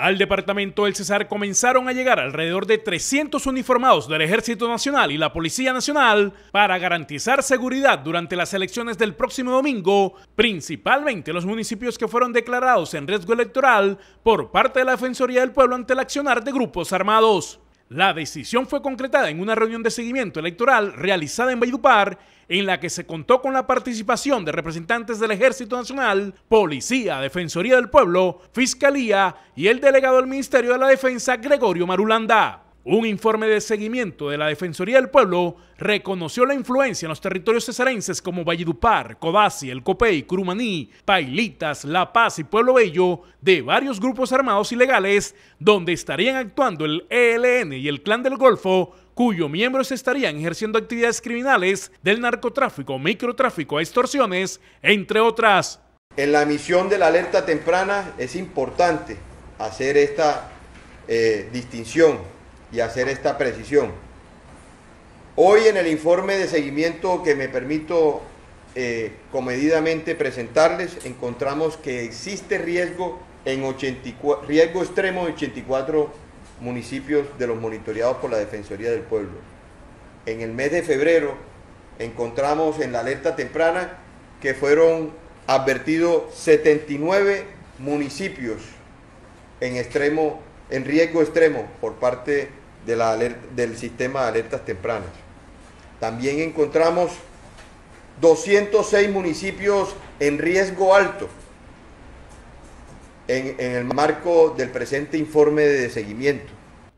Al departamento del Cesar comenzaron a llegar alrededor de 300 uniformados del Ejército Nacional y la Policía Nacional para garantizar seguridad durante las elecciones del próximo domingo, principalmente los municipios que fueron declarados en riesgo electoral por parte de la Defensoría del Pueblo ante el accionar de grupos armados. La decisión fue concretada en una reunión de seguimiento electoral realizada en Valledupar, en la que se contó con la participación de representantes del Ejército Nacional, Policía, Defensoría del Pueblo, Fiscalía y el delegado del Ministerio de la Defensa, Gregorio Marulanda. Un informe de seguimiento de la Defensoría del Pueblo reconoció la influencia en los territorios cesarenses como Valledupar, Codazzi, El Copey, Curumaní, Pailitas, La Paz y Pueblo Bello de varios grupos armados ilegales donde estarían actuando el ELN y el Clan del Golfo cuyos miembros estarían ejerciendo actividades criminales del narcotráfico, microtráfico, extorsiones, entre otras. En la misión de la alerta temprana es importante hacer esta eh, distinción y hacer esta precisión. Hoy en el informe de seguimiento que me permito eh, comedidamente presentarles, encontramos que existe riesgo, en 84, riesgo extremo en 84 municipios de los monitoreados por la Defensoría del Pueblo. En el mes de febrero encontramos en la alerta temprana que fueron advertidos 79 municipios en extremo en riesgo extremo por parte del sistema de alertas tempranas. También encontramos 206 municipios en riesgo alto en, en el marco del presente informe de seguimiento.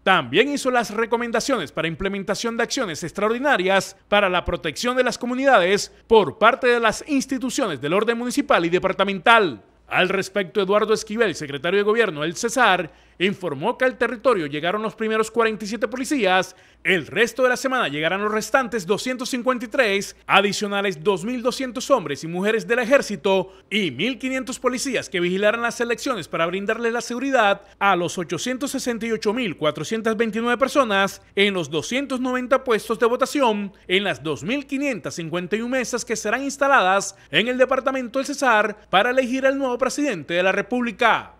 También hizo las recomendaciones para implementación de acciones extraordinarias para la protección de las comunidades por parte de las instituciones del orden municipal y departamental. Al respecto, Eduardo Esquivel, secretario de Gobierno del Cesar, informó que al territorio llegaron los primeros 47 policías, el resto de la semana llegarán los restantes 253, adicionales 2.200 hombres y mujeres del ejército y 1.500 policías que vigilarán las elecciones para brindarle la seguridad a los 868.429 personas en los 290 puestos de votación en las 2.551 mesas que serán instaladas en el departamento del Cesar para elegir al nuevo presidente de la República